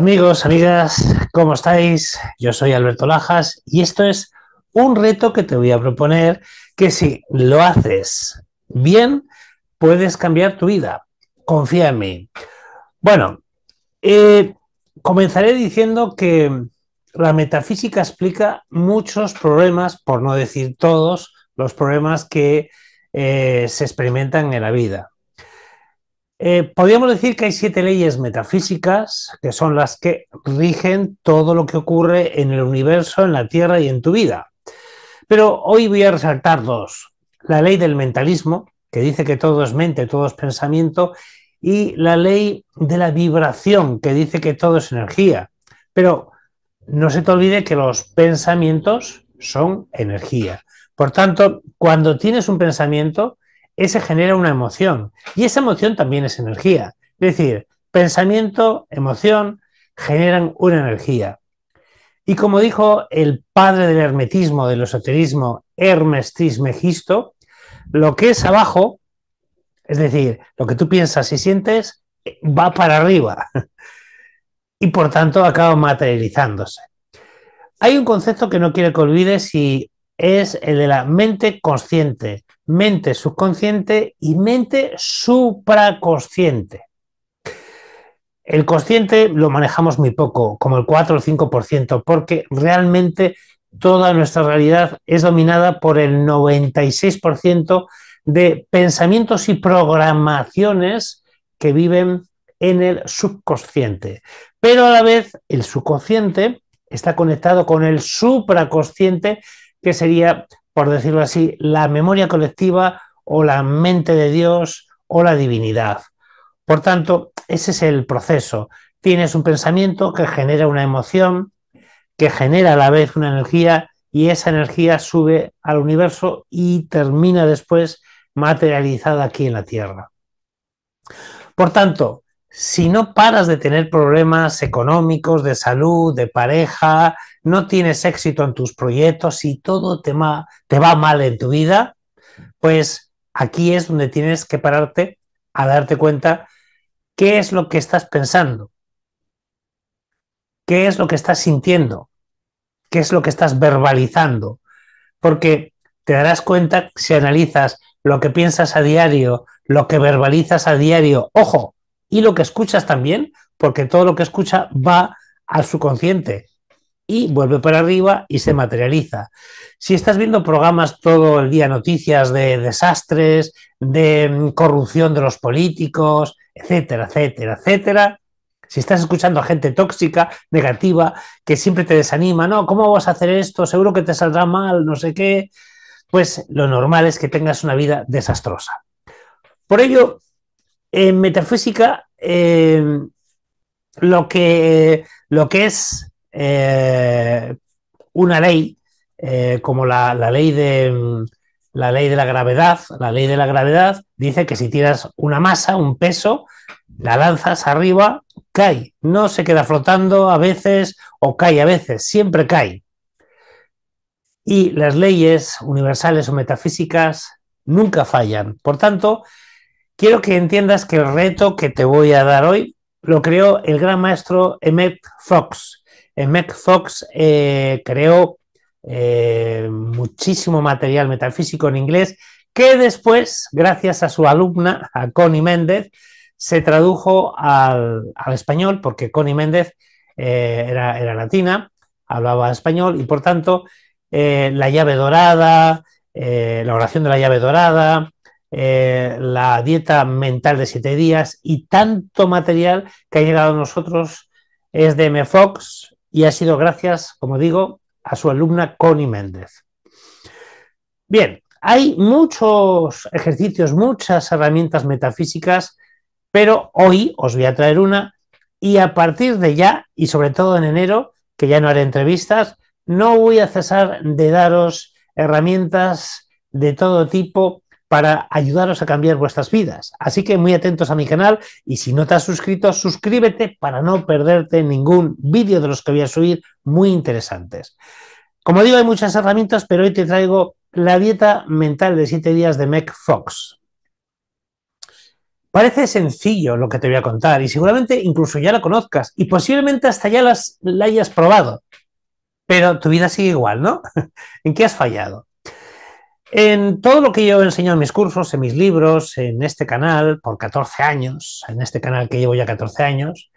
Amigos, amigas, ¿cómo estáis? Yo soy Alberto Lajas y esto es un reto que te voy a proponer que si lo haces bien, puedes cambiar tu vida. Confía en mí. Bueno, eh, comenzaré diciendo que la metafísica explica muchos problemas, por no decir todos, los problemas que eh, se experimentan en la vida. Eh, podríamos decir que hay siete leyes metafísicas que son las que rigen todo lo que ocurre en el universo, en la Tierra y en tu vida. Pero hoy voy a resaltar dos. La ley del mentalismo, que dice que todo es mente, todo es pensamiento, y la ley de la vibración, que dice que todo es energía. Pero no se te olvide que los pensamientos son energía. Por tanto, cuando tienes un pensamiento, ese genera una emoción y esa emoción también es energía. Es decir, pensamiento, emoción generan una energía. Y como dijo el padre del hermetismo, del esoterismo, Hermes Trismegisto, lo que es abajo, es decir, lo que tú piensas y sientes, va para arriba y por tanto acaba materializándose. Hay un concepto que no quiero que olvides y es el de la mente consciente, mente subconsciente y mente supraconsciente. El consciente lo manejamos muy poco, como el 4 o el 5%, porque realmente toda nuestra realidad es dominada por el 96% de pensamientos y programaciones que viven en el subconsciente. Pero a la vez el subconsciente está conectado con el supraconsciente, que sería por decirlo así, la memoria colectiva o la mente de Dios o la divinidad. Por tanto, ese es el proceso. Tienes un pensamiento que genera una emoción, que genera a la vez una energía y esa energía sube al universo y termina después materializada aquí en la Tierra. Por tanto, si no paras de tener problemas económicos, de salud, de pareja, no tienes éxito en tus proyectos y todo te, te va mal en tu vida, pues aquí es donde tienes que pararte a darte cuenta qué es lo que estás pensando, qué es lo que estás sintiendo, qué es lo que estás verbalizando, porque te darás cuenta si analizas lo que piensas a diario, lo que verbalizas a diario, ojo, y lo que escuchas también, porque todo lo que escucha va al subconsciente y vuelve para arriba y se materializa. Si estás viendo programas todo el día, noticias de desastres, de mm, corrupción de los políticos, etcétera, etcétera, etcétera, si estás escuchando a gente tóxica, negativa, que siempre te desanima, no, ¿cómo vas a hacer esto? Seguro que te saldrá mal, no sé qué, pues lo normal es que tengas una vida desastrosa. Por ello, en metafísica eh, lo, que, lo que es eh, una ley, eh, como la, ley de la ley de la gravedad, la ley de la gravedad dice que si tiras una masa, un peso, la lanzas arriba, cae, no se queda flotando a veces o cae a veces, siempre cae. Y las leyes universales o metafísicas nunca fallan. Por tanto, Quiero que entiendas que el reto que te voy a dar hoy lo creó el gran maestro Emmett Fox. Emmett Fox eh, creó eh, muchísimo material metafísico en inglés que después, gracias a su alumna, a Connie Méndez, se tradujo al, español, porque Connie Méndez eh, era, latina, hablaba español y por tanto la llave dorada, la oración de la llave dorada, eh, la dieta mental de siete días y tanto material que ha llegado a nosotros es de M. y ha sido gracias, como digo, a su alumna Connie Méndez. Bien, hay muchos ejercicios, muchas herramientas metafísicas, pero hoy os voy a traer una y a partir de ya, y sobre todo en enero, que ya no haré entrevistas, no voy a cesar de daros herramientas de todo tipo para ayudaros a cambiar vuestras vidas. Así que muy atentos a mi canal y si no te has suscrito, suscríbete para no perderte ningún vídeo de los que voy a subir muy interesantes. Como digo, hay muchas herramientas, pero hoy te traigo la dieta mental de 7 días de Mac Fox. Parece sencillo lo que te voy a contar y seguramente incluso ya la conozcas y posiblemente hasta ya la hayas probado, pero tu vida sigue igual, ¿no? ¿En qué has fallado? En todo lo que yo he enseñado en mis cursos, en mis libros, en este canal, por 14 años, en este canal que llevo ya 14 años,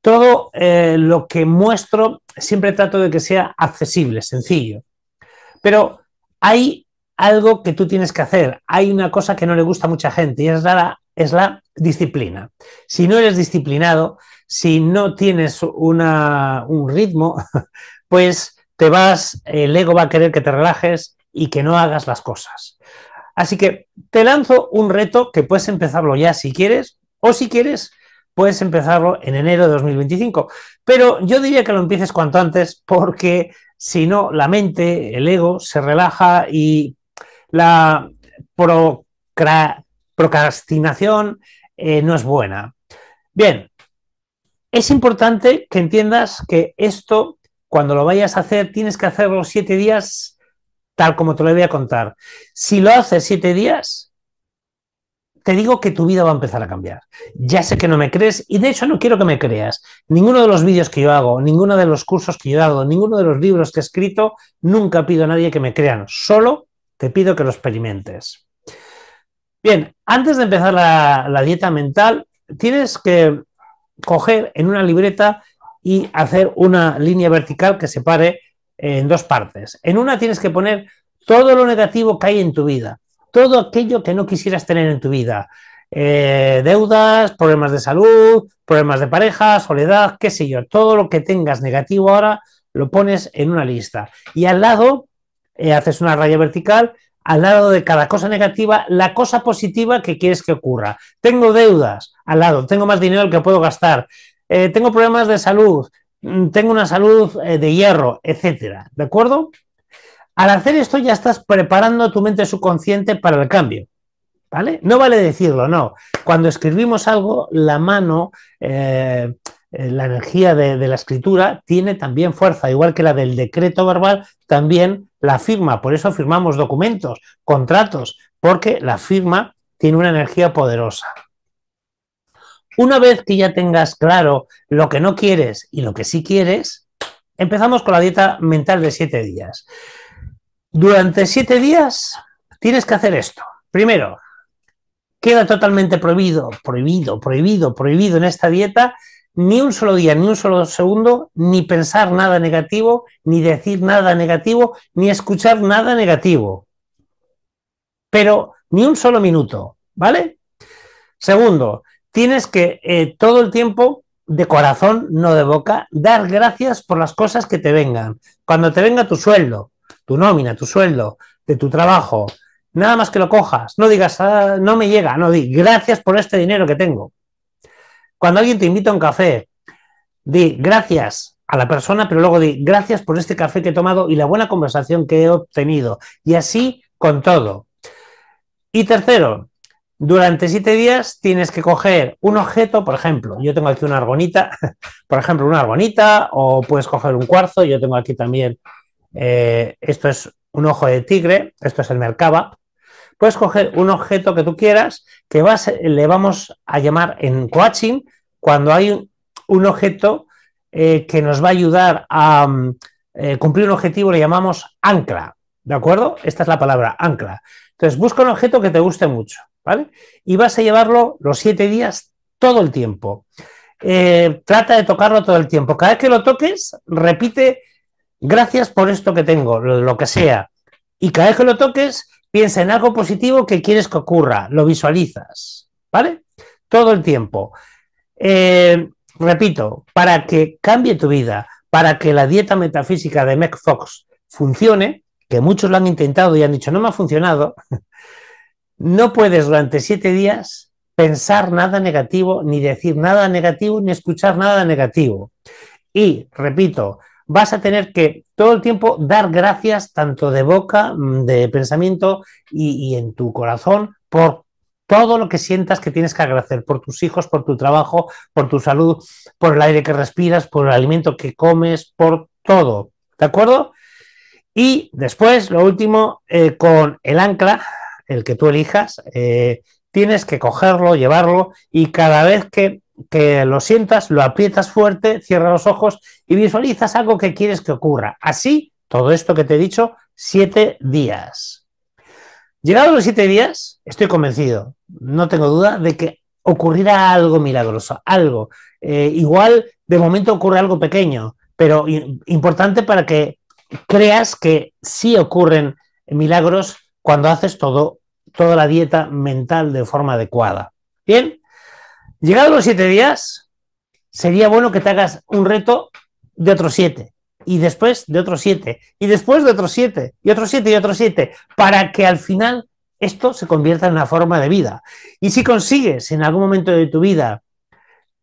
todo eh, lo que muestro siempre trato de que sea accesible, sencillo. Pero hay algo que tú tienes que hacer, hay una cosa que no le gusta a mucha gente y es la, es la disciplina. Si no eres disciplinado, si no tienes un ritmo, pues te vas, eh, el ego va a querer que te relajes, y que no hagas las cosas. Así que te lanzo un reto que puedes empezarlo ya si quieres, o si quieres, puedes empezarlo en enero de 2025. Pero yo diría que lo empieces cuanto antes porque si no, la mente, el ego, se relaja y la procrastinación eh, no es buena. Bien, es importante que entiendas que esto, cuando lo vayas a hacer, tienes que hacerlo siete días tal como te lo voy a contar. Si lo haces siete días, te digo que tu vida va a empezar a cambiar. Ya sé que no me crees y de hecho no quiero que me creas. Ninguno de los vídeos que yo hago, ninguno de los cursos que yo dado, ninguno de los libros que he escrito, nunca pido a nadie que me crean. Solo te pido que lo experimentes. Bien, antes de empezar la, la dieta mental, tienes que coger en una libreta y hacer una línea vertical que separe en dos partes. En una tienes que poner todo lo negativo que hay en tu vida, todo aquello que no quisieras tener en tu vida. Eh, deudas, problemas de salud, problemas de pareja, soledad, qué sé yo, todo lo que tengas negativo ahora lo pones en una lista. Y al lado, eh, haces una raya vertical, al lado de cada cosa negativa, la cosa positiva que quieres que ocurra. Tengo deudas, al lado, tengo más dinero que puedo gastar, eh, tengo problemas de salud, Mm, tengo una salud eh, de hierro, etcétera, ¿de acuerdo? Al hacer esto ya estás preparando tu mente subconsciente para el cambio. ¿Vale? No vale decirlo, no. Cuando escribimos algo, la mano, eh, eh, la energía de, la escritura tiene también fuerza, igual que la del decreto verbal, también la firma. Por eso firmamos documentos, contratos, porque la firma tiene una energía poderosa. Una vez que ya tengas claro lo que no quieres y lo que sí quieres, empezamos con la dieta mental de siete días. Durante siete días tienes que hacer esto. Primero, queda totalmente prohibido, prohibido, prohibido, prohibido en esta dieta ni un solo día, ni un solo segundo, ni pensar nada negativo, ni decir nada negativo, ni escuchar nada negativo. Pero ni un solo minuto, ¿vale? Segundo, tienes que eh, todo el tiempo, de corazón, no de boca, dar gracias por las cosas que te vengan. Cuando te venga tu sueldo, tu nómina, tu sueldo, de tu trabajo, nada más que lo cojas, no digas, ah, no me llega, no di, gracias por este dinero que tengo. Cuando alguien te invita a un café, di gracias a la persona, pero luego di gracias por este café que he tomado y la buena conversación que he obtenido. Y así con todo. Y tercero, durante siete días tienes que coger un objeto, por ejemplo, yo tengo aquí una argonita, por ejemplo, una argonita, o puedes coger un cuarzo, yo tengo aquí también, eh, esto es un ojo de tigre, esto es el mercaba. Puedes coger un objeto que tú quieras, que le vamos a llamar en coaching, cuando hay un, objeto eh, que nos va a ayudar a mm, eh, cumplir un objetivo, le llamamos ancla, ¿de acuerdo? Esta es la palabra, ancla. Entonces, busca un objeto que te guste mucho. ¿vale? Y vas a llevarlo los siete días todo el tiempo. Eh, trata de tocarlo todo el tiempo. Cada vez que lo toques, repite, gracias por esto que tengo, lo, que sea. Y cada vez que lo toques, piensa en algo positivo que quieres que ocurra, lo visualizas, ¿vale? Todo el tiempo. Eh, repito, para que cambie tu vida, para que la dieta metafísica de Mac Fox funcione, que muchos lo han intentado y han dicho no me ha funcionado, no puedes durante siete días pensar nada negativo, ni decir nada negativo, ni escuchar nada negativo. Y, repito, vas a tener que todo el tiempo dar gracias, tanto de boca, mm, de pensamiento y, en tu corazón, por todo lo que sientas que tienes que agradecer por tus hijos, por tu trabajo, por tu salud, por el aire que respiras, por el alimento que comes, por todo. ¿De acuerdo? Y después, lo último, eh, con el ancla, el que tú elijas, eh, tienes que cogerlo, llevarlo y cada vez que, lo sientas, lo aprietas fuerte, cierras los ojos y visualizas algo que quieres que ocurra. Así, todo esto que te he dicho, siete días. Llegados los siete días, estoy convencido, no tengo duda de que ocurrirá algo milagroso, algo. Eh, igual de momento ocurre algo pequeño, pero importante para que creas que sí ocurren milagros cuando haces todo, toda la dieta mental de forma adecuada. Bien, llegados los siete días, sería bueno que te hagas un reto de otros siete, y después de otros siete, y después de otros siete, y otros siete, y otros siete, para que al final esto se convierta en una forma de vida. Y si consigues en algún momento de tu vida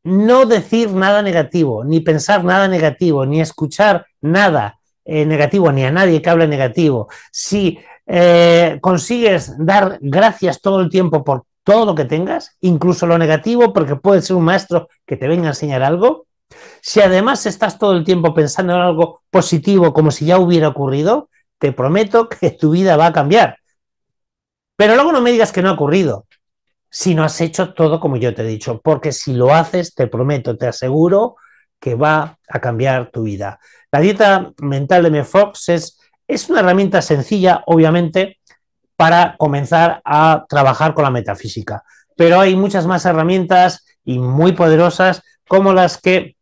no decir nada negativo, ni pensar nada negativo, ni escuchar nada eh, negativo, ni a nadie que hable negativo, si eh, consigues dar gracias todo el tiempo por todo lo que tengas, incluso lo negativo, porque puede ser un maestro que te venga a enseñar algo, si además estás todo el tiempo pensando en algo positivo como si ya hubiera ocurrido, te prometo que tu vida va a cambiar. Pero luego no me digas que no ha ocurrido, si no has hecho todo como yo te he dicho, porque si lo haces, te prometo, te aseguro que va a cambiar tu vida. La dieta mental de Me Fox es es una herramienta sencilla, obviamente, para comenzar a trabajar con la metafísica, pero hay muchas más herramientas y muy poderosas como las que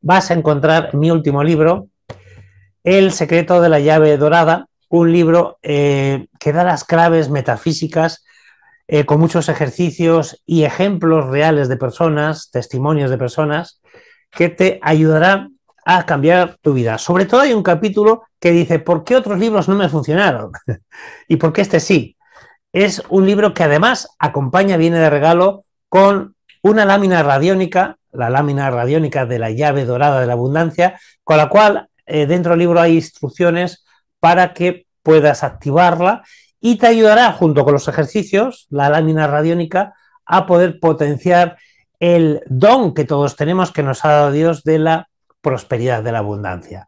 vas a encontrar en mi último libro, El secreto de la llave dorada, un libro eh, que da las claves metafísicas eh, con muchos ejercicios y ejemplos reales de personas, testimonios de personas, que te ayudarán, a cambiar tu vida. Sobre todo hay un capítulo que dice, ¿por qué otros libros no me funcionaron? ¿Y por qué este sí? Es un libro que además acompaña, viene de regalo, con una lámina radiónica, la lámina radiónica de la llave dorada de la abundancia, con la cual eh, dentro del libro hay instrucciones para que puedas activarla y te ayudará junto con los ejercicios, la lámina radiónica, a poder potenciar el don que todos tenemos que nos ha dado Dios de la prosperidad, de la abundancia.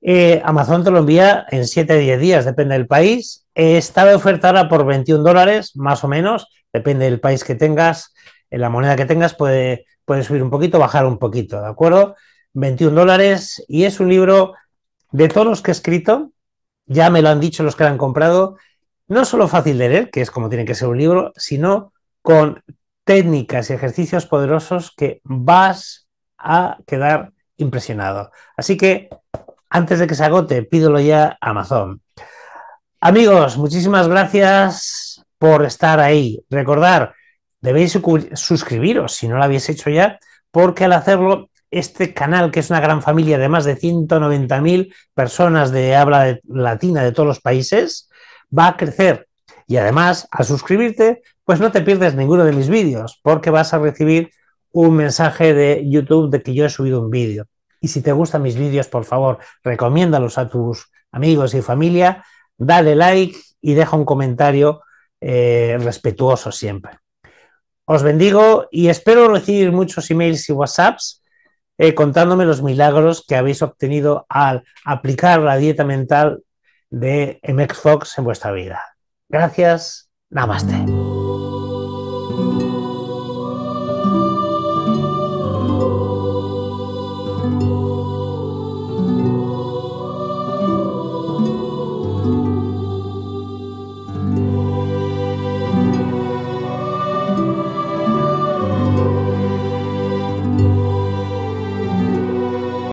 Eh, Amazon te lo envía en 7 10 días, depende del país. Estaba eh, está de ofertada por 21 dólares, más o menos, depende del país que tengas, en eh, la moneda que tengas, puede, puede subir un poquito, bajar un poquito, ¿de acuerdo? 21 dólares y es un libro de todos los que he escrito, ya me lo han dicho los que lo han comprado, no solo fácil de leer, que es como tiene que ser un libro, sino con técnicas y ejercicios poderosos que vas a quedar impresionado. Así que antes de que se agote, pídelo ya a Amazon. Amigos, muchísimas gracias por estar ahí. Recordar, debéis suscribiros si no lo habéis hecho ya, porque al hacerlo, este canal, que es una gran familia de más de 190.000 personas de habla latina de todos los países, va a crecer. Y además, al suscribirte, pues no te pierdes ninguno de mis vídeos, porque vas a recibir un mensaje de YouTube de que yo he subido un vídeo. Y si te gustan mis vídeos, por favor, recomiéndalos a tus amigos y familia, dale like y deja un comentario eh, respetuoso siempre. Os bendigo y espero recibir muchos emails y WhatsApps eh, contándome los milagros que habéis obtenido al aplicar la dieta mental de MX Fox en vuestra vida. Gracias, namaste.